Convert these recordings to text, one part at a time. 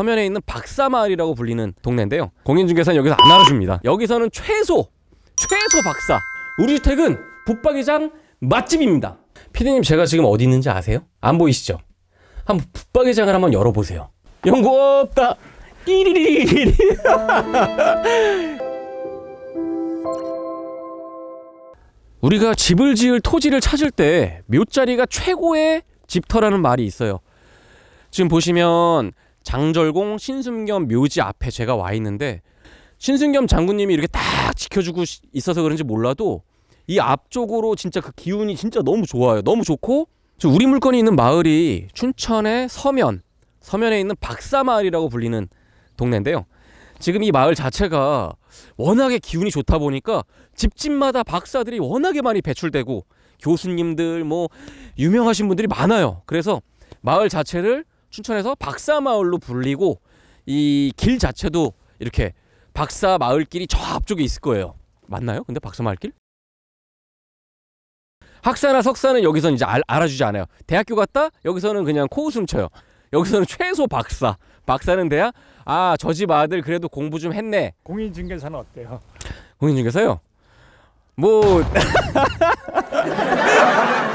서면에 있는 박사마을이라고 불리는 동네인데요 공인중개사는 여기서 안 알아줍니다 여기서는 최소 최소 박사 우리 주택은 붙박이장 맛집입니다 피디님 제가 지금 어디 있는지 아세요? 안 보이시죠? 한번 붙박이장을 한번 열어보세요 연구 없다 끼리리리리 우리가 집을 지을 토지를 찾을 때 묘자리가 최고의 집터라는 말이 있어요 지금 보시면 장절공 신순겸 묘지 앞에 제가 와 있는데 신순겸 장군님이 이렇게 딱 지켜주고 있어서 그런지 몰라도 이 앞쪽으로 진짜 그 기운이 진짜 너무 좋아요. 너무 좋고 우리 물건이 있는 마을이 춘천의 서면 서면에 있는 박사마을이라고 불리는 동네인데요. 지금 이 마을 자체가 워낙에 기운이 좋다 보니까 집집마다 박사들이 워낙에 많이 배출되고 교수님들 뭐 유명하신 분들이 많아요. 그래서 마을 자체를 춘천에서 박사마을로 불리고 이 길 자체도 이렇게 박사마을길이 저 앞쪽에 있을 거예요. 맞나요? 근데 박사마을길? 학사나 석사는 여기서는 이제 알, 아주지 않아요. 대학교 갔다 여기서는 그냥 코웃음 쳐요. 여기서는 최소 박사. 박사는 돼야 아 저 집 아들 그래도 공부 좀 했네. 공인중개사는 어때요? 공인중개사요? 뭐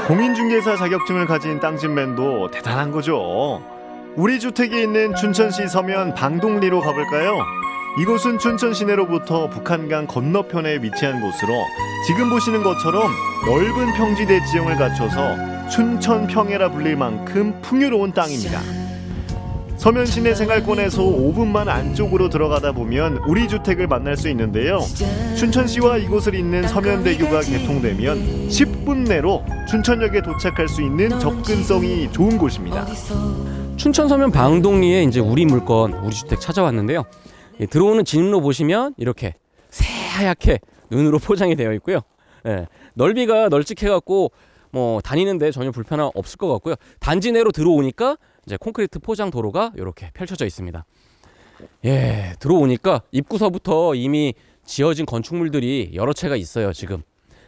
공인중개사 자격증을 가진 땅집맨도 대단한 거죠. 우리 주택이 있는 춘천시 서면 방동리로 가볼까요? 이곳은 춘천 시내로부터 북한강 건너편에 위치한 곳으로 지금 보시는 것처럼 넓은 평지대 지형을 갖춰서 춘천 평해라 불릴 만큼 풍요로운 땅입니다. 서면 시내 생활권에서 5분만 안쪽으로 들어가다 보면 우리 주택을 만날 수 있는데요. 춘천시와 이곳을 잇는 서면대교가 개통되면 10분 내로 춘천역에 도착할 수 있는 접근성이 좋은 곳입니다. 춘천 서면 방동리에 이제 우리 물건 우리 주택 찾아왔는데요. 예, 들어오는 진입로 보시면 이렇게 새하얗게 눈으로 포장이 되어 있고요. 예, 넓이가 널찍해갖고 뭐 다니는데 전혀 불편함 없을 것 같고요. 단지 내로 들어오니까 이제 콘크리트 포장 도로가 이렇게 펼쳐져 있습니다. 예, 들어오니까 입구서부터 이미 지어진 건축물들이 여러 채가 있어요, 지금.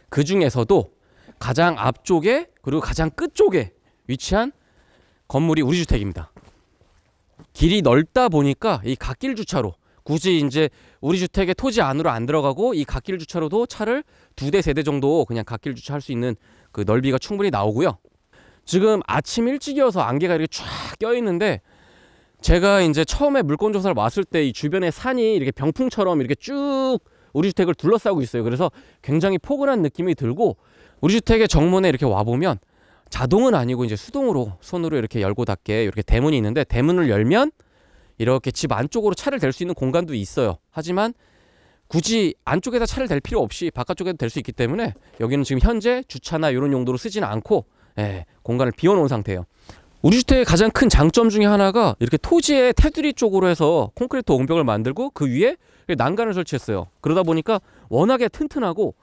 그 중에서도 가장 앞쪽에 그리고 가장 끝쪽에 위치한 건물이 우리 주택입니다. 길이 넓다 보니까 이 갓길 주차로 굳이 이제 우리 주택의 토지 안으로 안 들어가고 이 갓길 주차로도 차를 두 대 세 대 정도 그냥 갓길 주차할 수 있는 그 넓이가 충분히 나오고요. 지금 아침 일찍이어서 안개가 이렇게 쫙 껴있는데 제가 이제 처음에 물건 조사를 왔을 때 이 주변에 산이 이렇게 병풍처럼 이렇게 쭉 우리 주택을 둘러싸고 있어요. 그래서 굉장히 포근한 느낌이 들고 우리 주택의 정문에 이렇게 와보면 자동은 아니고 이제 수동으로 손으로 이렇게 열고 닫게 이렇게 대문이 있는데 대문을 열면 이렇게 집 안쪽으로 차를 댈 수 있는 공간도 있어요. 하지만 굳이 안쪽에다 차를 댈 필요 없이 바깥쪽에도 댈수 있기 때문에 여기는 지금 현재 주차나 이런 용도로 쓰지는 않고 예, 공간을 비워놓은 상태예요. 우리 주택의 가장 큰 장점 중에 하나가 이렇게 토지에 테두리 쪽으로 해서 콘크리트 옹벽을 만들고 그 위에 난간을 설치했어요. 그러다 보니까 워낙에 튼튼하고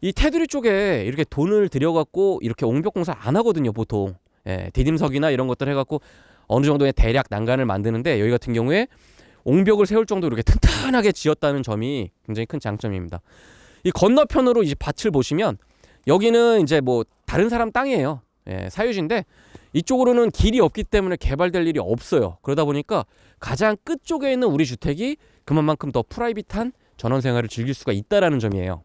이 테두리 쪽에 이렇게 돈을 들여갖고 이렇게 옹벽 공사 안 하거든요 보통 예, 디딤석이나 이런 것들 해갖고 어느 정도의 대략 난간을 만드는데 여기 같은 경우에 옹벽을 세울 정도로 이렇게 튼튼하게 지었다는 점이 굉장히 큰 장점입니다 이 건너편으로 이제 밭을 보시면 여기는 이제 뭐 다른 사람 땅이에요 예, 사유지인데 이쪽으로는 길이 없기 때문에 개발될 일이 없어요 그러다 보니까 가장 끝쪽에 있는 우리 주택이 그만큼 더 프라이빗한 전원 생활을 즐길 수가 있다라는 점이에요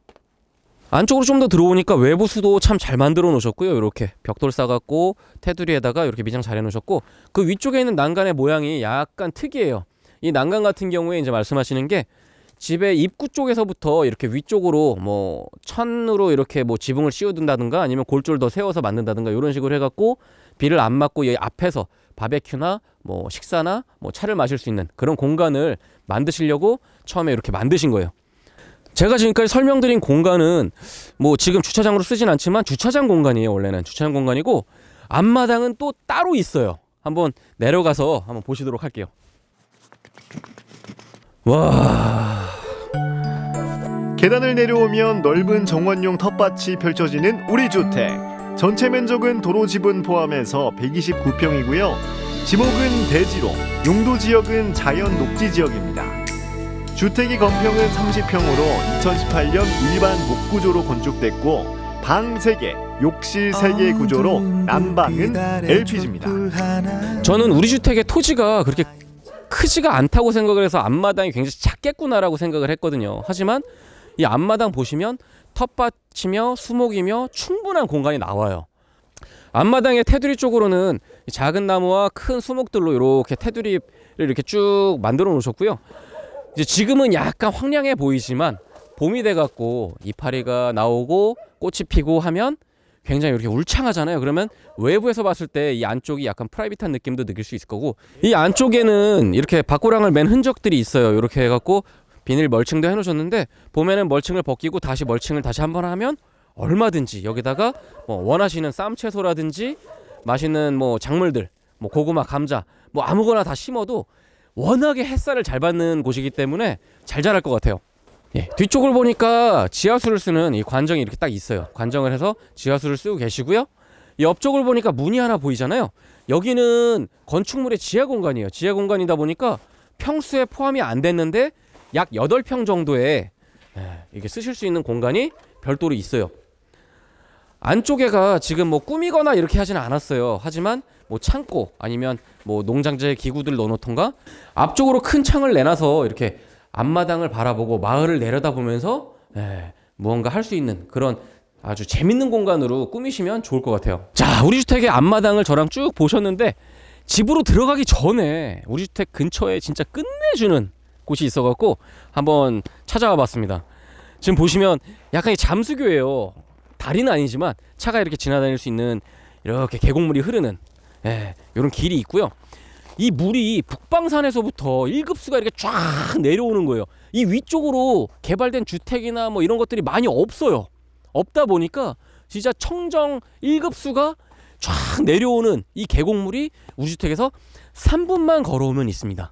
안쪽으로 좀 더 들어오니까 외부 수도 참 잘 만들어 놓으셨고요. 이렇게 벽돌 싸갖고 테두리에다가 이렇게 미장 잘 해놓으셨고 그 위쪽에 있는 난간의 모양이 약간 특이해요. 이 난간 같은 경우에 이제 말씀하시는 게 집의 입구 쪽에서부터 이렇게 위쪽으로 뭐 천으로 이렇게 뭐 지붕을 씌워둔다든가 아니면 골줄 더 세워서 만든다든가 이런 식으로 해갖고 비를 안 맞고 여기 앞에서 바베큐나 뭐 식사나 뭐 차를 마실 수 있는 그런 공간을 만드시려고 처음에 이렇게 만드신 거예요. 제가 지금까지 설명드린 공간은 뭐 지금 주차장으로 쓰진 않지만 주차장 공간이에요 원래는 주차장 공간이고 앞마당은 또 따로 있어요 한번 내려가서 한번 보시도록 할게요 와 계단을 내려오면 넓은 정원용 텃밭이 펼쳐지는 우리 주택 전체 면적은 도로 지분 포함해서 129평이고요 지목은 대지로 용도 지역은 자연 녹지 지역입니다 주택의 건평은 30평으로 2018년 일반 목구조로 건축됐고 방 3개, 욕실 3개 구조로 난방은 LPG입니다. 저는 우리 주택의 토지가 그렇게 크지가 않다고 생각을 해서 앞마당이 굉장히 작겠구나라고 생각을 했거든요. 하지만 이 앞마당 보시면 텃밭이며 수목이며 충분한 공간이 나와요. 앞마당의 테두리 쪽으로는 작은 나무와 큰 수목들로 이렇게 테두리를 이렇게 쭉 만들어 놓으셨고요. 이제 지금은 약간 황량해 보이지만 봄이 돼갖고 이파리가 나오고 꽃이 피고 하면 굉장히 이렇게 울창하잖아요. 그러면 외부에서 봤을 때 이 안쪽이 약간 프라이빗한 느낌도 느낄 수 있을 거고 이 안쪽에는 이렇게 바꾸랑을 맨 흔적들이 있어요. 이렇게 해갖고 비닐 멀칭도 해놓으셨는데 봄에는 멀칭을 벗기고 다시 멀칭을 다시 한번 하면 얼마든지 여기다가 뭐 원하시는 쌈 채소라든지 맛있는 뭐 작물들 뭐 고구마 감자 뭐 아무거나 다 심어도 워낙에 햇살을 잘 받는 곳이기 때문에 잘 자랄 것 같아요 예, 뒤쪽을 보니까 지하수를 쓰는 이 관정이 이렇게 딱 있어요 관정을 해서 지하수를 쓰고 계시고요 옆쪽을 보니까 문이 하나 보이잖아요 여기는 건축물의 지하 공간이에요 지하 공간이다 보니까 평수에 포함이 안 됐는데 약 8평 정도에 예, 이게 쓰실 수 있는 공간이 별도로 있어요 안쪽에가 지금 뭐 꾸미거나 이렇게 하지는 않았어요. 하지만 뭐 창고 아니면 뭐농장재 기구들 넣어놓던가 앞쪽으로 큰 창을 내놔서 이렇게 앞마당을 바라보고 마을을 내려다보면서 예, 무언가 할 수 있는 그런 아주 재밌는 공간으로 꾸미시면 좋을 것 같아요. 자, 우리 주택의 앞마당을 저랑 쭉 보셨는데 집으로 들어가기 전에 우리 주택 근처에 진짜 끝내주는 곳이 있어갖고 한번 찾아와 봤습니다. 지금 보시면 약간 잠수교예요. 다리는 아니지만 차가 이렇게 지나다닐 수 있는 이렇게 계곡물이 흐르는 예, 이런 길이 있고요. 이 물이 북방산에서부터 1급수가 이렇게 쫙 내려오는 거예요. 이 위쪽으로 개발된 주택이나 뭐 이런 것들이 많이 없어요. 없다 보니까 진짜 청정 1급수가 쫙 내려오는 이 계곡물이 우주택에서 3분만 걸어오면 있습니다.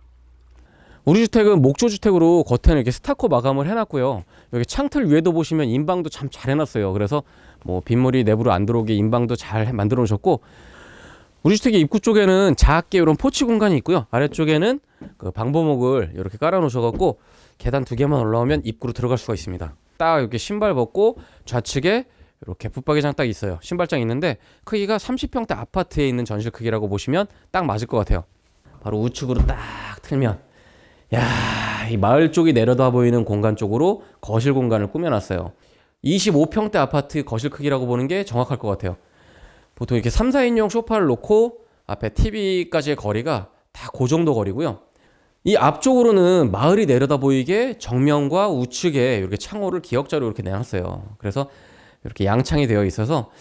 우리 주택은 목조 주택으로 겉에는 이렇게 스타코 마감을 해놨고요. 여기 창틀 위에도 보시면 인방도 참 잘 해놨어요. 그래서 뭐 빗물이 내부로 안 들어오게 인방도 잘 만들어 놓으셨고 우리 주택의 입구 쪽에는 작게 이런 포치 공간이 있고요. 아래쪽에는 그 방범목을 이렇게 깔아 놓으셔갖고 계단 두 개만 올라오면 입구로 들어갈 수가 있습니다. 딱 이렇게 신발 벗고 좌측에 이렇게 붙박이장 딱 있어요. 신발장 있는데 크기가 30평대 아파트에 있는 전실 크기라고 보시면 딱 맞을 것 같아요. 바로 우측으로 딱 틀면 야, 이 마을 쪽이 내려다 보이는 공간 쪽으로 거실 공간을 꾸며놨어요. 25평대 아파트 거실 크기라고 보는 게 정확할 것 같아요. 보통 이렇게 3, 4인용 소파를 놓고 앞에 TV까지의 거리가 다 그 정도 거리고요. 이 앞쪽으로는 마을이 내려다 보이게 정면과 우측에 이렇게 창호를 기억자로 이렇게 내놨어요. 그래서 이렇게 양창이 되어 있어서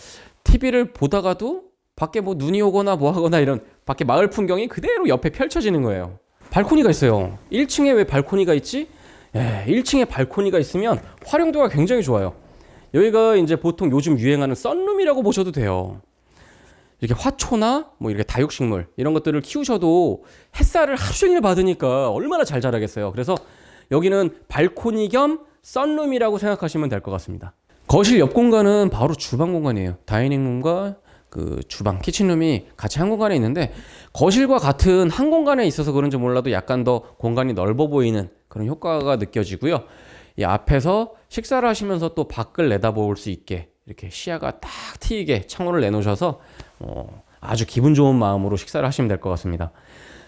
TV를 보다가도 밖에 뭐 눈이 오거나 뭐 하거나 이런 밖에 마을 풍경이 그대로 옆에 펼쳐지는 거예요. 발코니가 있어요. 1층에 왜 발코니가 있지? 예, 1층에 발코니가 있으면 활용도가 굉장히 좋아요. 여기가 이제 보통 요즘 유행하는 썬룸이라고 보셔도 돼요. 이렇게 화초나 뭐 이렇게 다육식물 이런 것들을 키우셔도 햇살을 하루 종일 받으니까 얼마나 잘 자라겠어요. 그래서 여기는 발코니 겸 썬룸이라고 생각하시면 될 것 같습니다. 거실 옆 공간은 바로 주방 공간이에요. 다이닝룸과 그 주방 키친룸이 같이 한 공간에 있는데 거실과 같은 한 공간에 있어서 그런지 몰라도 약간 더 공간이 넓어 보이는 그런 효과가 느껴지고요. 이 앞에서 식사를 하시면서 또 밖을 내다볼 수 있게 이렇게 시야가 딱 트이게 창호를 내놓으셔서 어, 아주 기분 좋은 마음으로 식사를 하시면 될 것 같습니다.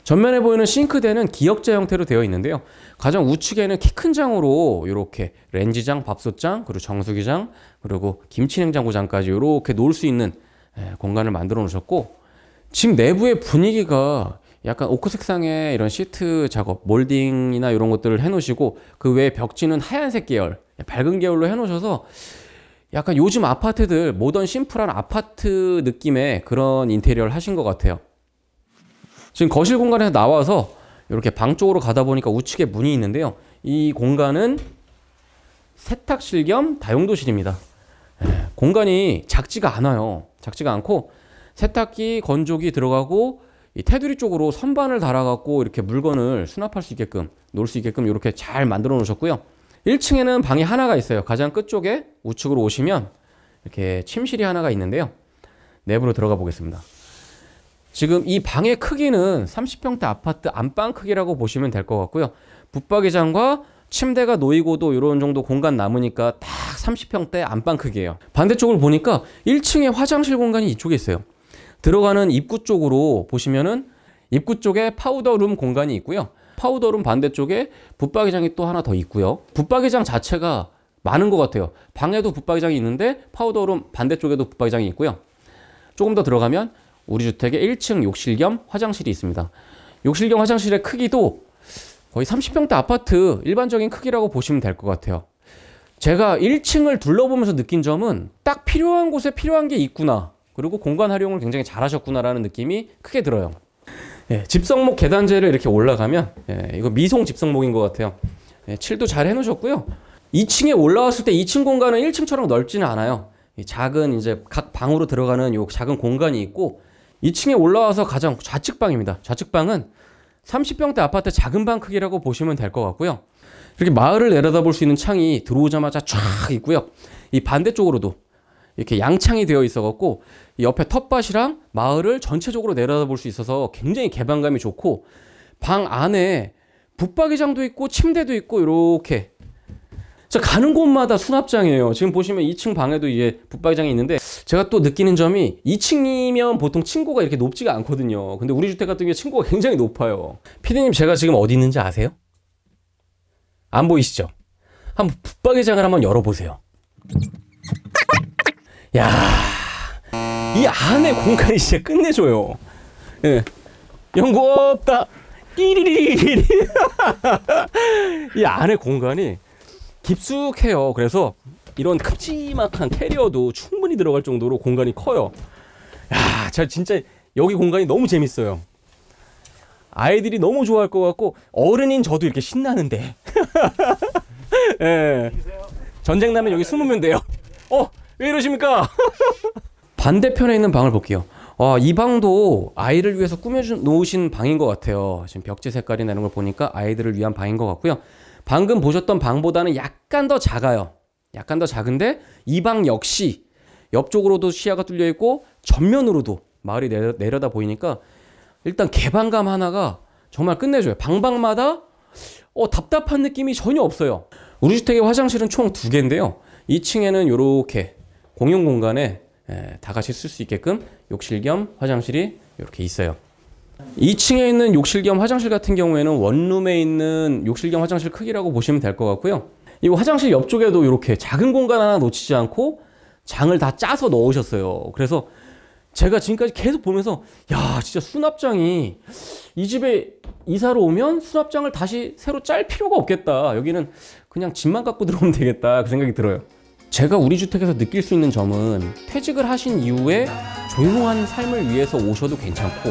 전면에 보이는 싱크대는 기역자 형태로 되어 있는데요. 가장 우측에는 키 큰 장으로 이렇게 렌즈장 밥솥장, 그리고 정수기장, 그리고 김치냉장고장까지 이렇게 놓을 수 있는 예, 공간을 만들어 놓으셨고 집 내부의 분위기가 약간 오크 색상의 이런 시트 작업, 몰딩이나 이런 것들을 해놓으시고 그 외에 벽지는 하얀색 계열, 밝은 계열로 해놓으셔서 약간 요즘 아파트들 모던 심플한 아파트 느낌의 그런 인테리어를 하신 것 같아요. 지금 거실 공간에서 나와서 이렇게 방 쪽으로 가다 보니까 우측에 문이 있는데요. 이 공간은 세탁실 겸 다용도실입니다. 예, 공간이 작지가 않아요. 작지가 않고 세탁기, 건조기 들어가고 이 테두리 쪽으로 선반을 달아갖고 이렇게 물건을 수납할 수 있게끔 놓을 수 있게끔 이렇게 잘 만들어 놓으셨고요. 1층에는 방이 하나가 있어요. 가장 끝쪽에 우측으로 오시면 이렇게 침실이 하나가 있는데요. 내부로 들어가 보겠습니다. 지금 이 방의 크기는 30평대 아파트 안방 크기라고 보시면 될 것 같고요. 붙박이장과 침대가 놓이고도 이런 정도 공간 남으니까 딱 30평대 안방 크기예요 반대쪽을 보니까 1층에 화장실 공간이 이쪽에 있어요 들어가는 입구 쪽으로 보시면은 입구 쪽에 파우더룸 공간이 있고요 파우더룸 반대쪽에 붙박이장이 또 하나 더 있고요 붙박이장 자체가 많은 것 같아요 방에도 붙박이장이 있는데 파우더룸 반대쪽에도 붙박이장이 있고요 조금 더 들어가면 우리 주택의 1층 욕실 겸 화장실이 있습니다 욕실 겸 화장실의 크기도 거의 30평대 아파트 일반적인 크기라고 보시면 될 것 같아요 제가 1층을 둘러보면서 느낀 점은 딱 필요한 곳에 필요한 게 있구나 그리고 공간 활용을 굉장히 잘하셨구나라는 느낌이 크게 들어요 예, 집성목 계단제를 이렇게 올라가면 예, 이거 미송 집성목인 것 같아요 예, 칠도 잘 해놓으셨고요 2층에 올라왔을 때 2층 공간은 1층처럼 넓지는 않아요 작은 이제 각 방으로 들어가는 요 작은 공간이 있고 2층에 올라와서 가장 좌측방입니다 좌측방은 30평대 아파트 작은 방 크기라고 보시면 될 것 같고요. 이렇게 마을을 내려다볼 수 있는 창이 들어오자마자 쫙 있고요. 이 반대쪽으로도 이렇게 양창이 되어 있어갖고 옆에 텃밭이랑 마을을 전체적으로 내려다볼 수 있어서 굉장히 개방감이 좋고 방 안에 붙박이장도 있고 침대도 있고 이렇게 자, 가는 곳마다 수납장이에요. 지금 보시면 2층 방에도 이제 붙박이장이 있는데 제가 또 느끼는 점이 2층이면 보통 층고가 이렇게 높지가 않거든요. 근데 우리 주택 같은 경우 에 층고가 굉장히 높아요. 피디님 제가 지금 어디 있는지 아세요? 안 보이시죠? 한번 붙박이장을 한번 열어보세요. 야, 이 안에 공간이 진짜 끝내줘요. 예, 연구 없다. 끼리리리리. 이 안에 공간이 깊숙해요. 그래서 이런 큼지막한 캐리어도 충분히 들어갈 정도로 공간이 커요. 야, 진짜 여기 공간이 너무 재밌어요. 아이들이 너무 좋아할 것 같고 어른인 저도 이렇게 신나는데. 예. 전쟁 나면 여기 숨으면 돼요. 어, 왜 이러십니까? 반대편에 있는 방을 볼게요. 와, 아, 이 방도 아이를 위해서 꾸며 놓으신 방인 것 같아요. 지금 벽지 색깔이나 이런 걸 보니까 아이들을 위한 방인 것 같고요. 방금 보셨던 방보다는 약간 더 작아요. 약간 더 작은데 이 방 역시 옆쪽으로도 시야가 뚫려 있고 전면으로도 마을이 내려, 내려다 보이니까 일단 개방감 하나가 정말 끝내줘요. 방방마다 어, 답답한 느낌이 전혀 없어요. 우리 주택의 화장실은 총 두 개인데요. 2층에는 이렇게 공용 공간에 에, 다 같이 쓸 수 있게끔 욕실 겸 화장실이 이렇게 있어요. 2층에 있는 욕실 겸 화장실 같은 경우에는 원룸에 있는 욕실 겸 화장실 크기라고 보시면 될 것 같고요. 이 화장실 옆쪽에도 이렇게 작은 공간 하나 놓치지 않고 장을 다 짜서 넣으셨어요. 그래서 제가 지금까지 계속 보면서 야 진짜 수납장이 이 집에 이사로 오면 수납장을 다시 새로 짤 필요가 없겠다. 여기는 그냥 집만 갖고 들어오면 되겠다 그 생각이 들어요. 제가 우리 주택에서 느낄 수 있는 점은 퇴직을 하신 이후에 조용한 삶을 위해서 오셔도 괜찮고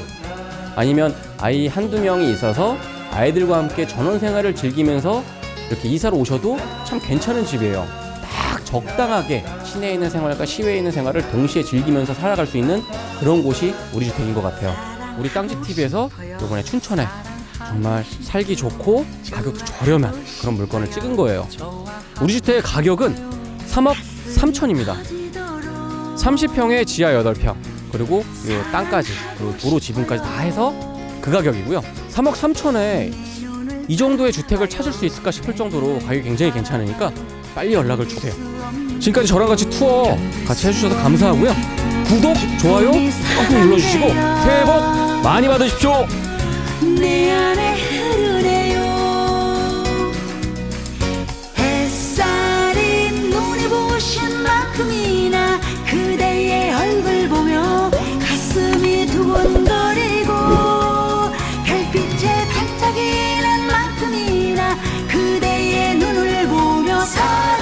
아니면 아이 한두 명이 있어서 아이들과 함께 전원 생활을 즐기면서 이렇게 이사를 오셔도 참 괜찮은 집이에요. 딱 적당하게 시내에 있는 생활과 시외에 있는 생활을 동시에 즐기면서 살아갈 수 있는 그런 곳이 우리 주택인 것 같아요. 우리 땅집TV에서 이번에 춘천에 정말 살기 좋고 가격도 저렴한 그런 물건을 찍은 거예요. 우리 주택의 가격은 3억 3천입니다. 30평에 지하 8평, 그리고 이 땅까지 그 도로 지분까지 다 해서 그 가격이고요 3억 3천에 이 정도의 주택을 찾을 수 있을까 싶을 정도로 가격이 굉장히 괜찮으니까 빨리 연락을 주세요 지금까지 저랑 같이 투어 같이 해주셔서 감사하고요 구독, 좋아요 꼭 눌러주시고 새해 복 많이 받으십시오 Time.